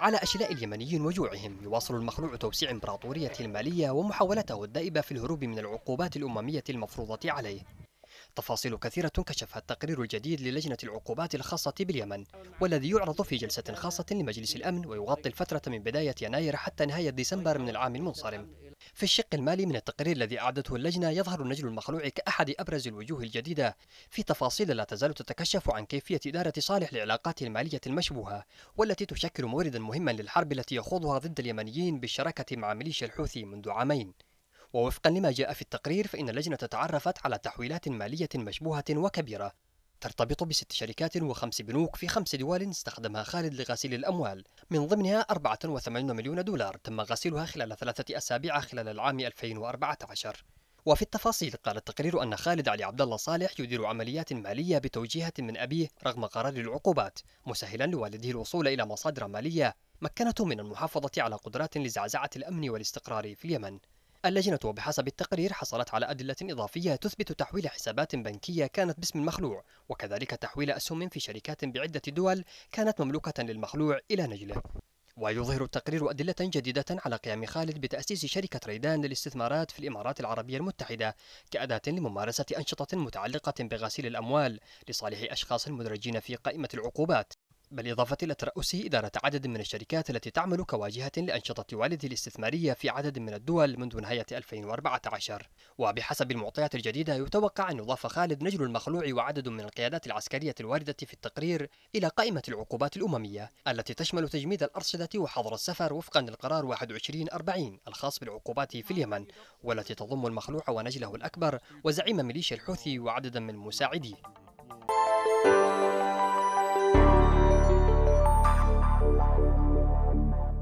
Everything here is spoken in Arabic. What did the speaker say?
على أشلاء اليمنيين وجوعهم يواصل المخلوع توسيع إمبراطوريته المالية ومحاولته الدائبة في الهروب من العقوبات الأممية المفروضة عليه تفاصيل كثيرة كشفها التقرير الجديد للجنة العقوبات الخاصة باليمن والذي يعرض في جلسة خاصة لمجلس الأمن ويغطي الفترة من بداية يناير حتى نهاية ديسمبر من العام المنصرم في الشق المالي من التقرير الذي أعدته اللجنة يظهر النجل المخلوع كأحد أبرز الوجوه الجديدة في تفاصيل لا تزال تتكشف عن كيفية إدارة صالح العلاقات المالية المشبوهة والتي تشكل موردا مهما للحرب التي يخوضها ضد اليمنيين بالشراكة مع ميليشيا الحوثي منذ عامين ووفقا لما جاء في التقرير فإن اللجنة تعرفت على تحويلات مالية مشبوهة وكبيرة ترتبط بست شركات وخمس بنوك في خمس دول استخدمها خالد لغسيل الأموال من ضمنها 84 مليون دولار تم غسيلها خلال ثلاثة أسابيع خلال العام 2014 وفي التفاصيل قال التقرير أن خالد علي عبد الله صالح يدير عمليات مالية بتوجيهة من أبيه رغم قرار العقوبات مسهلا لوالده الوصول إلى مصادر مالية مكنته من المحافظة على قدرات لزعزعة الأمن والاستقرار في اليمن اللجنة بحسب التقرير حصلت على أدلة إضافية تثبت تحويل حسابات بنكية كانت باسم المخلوع وكذلك تحويل أسهم في شركات بعدة دول كانت مملوكة للمخلوع إلى نجله ويظهر التقرير أدلة جديدة على قيام خالد بتأسيس شركة ريدان للاستثمارات في الإمارات العربية المتحدة كأداة لممارسة أنشطة متعلقة بغسيل الأموال لصالح أشخاص مدرجين في قائمة العقوبات بالإضافة إلى ترأسه إدارة عدد من الشركات التي تعمل كواجهة لأنشطة والده الاستثمارية في عدد من الدول منذ نهاية 2014 وبحسب المعطيات الجديدة يتوقع أن يضاف خالد نجل المخلوع وعدد من القيادات العسكرية الواردة في التقرير إلى قائمة العقوبات الأممية التي تشمل تجميد الأرصدة وحظر السفر وفقا للقرار 2140 الخاص بالعقوبات في اليمن والتي تضم المخلوع ونجله الأكبر وزعيم ميليشيا الحوثي وعددا من مساعديه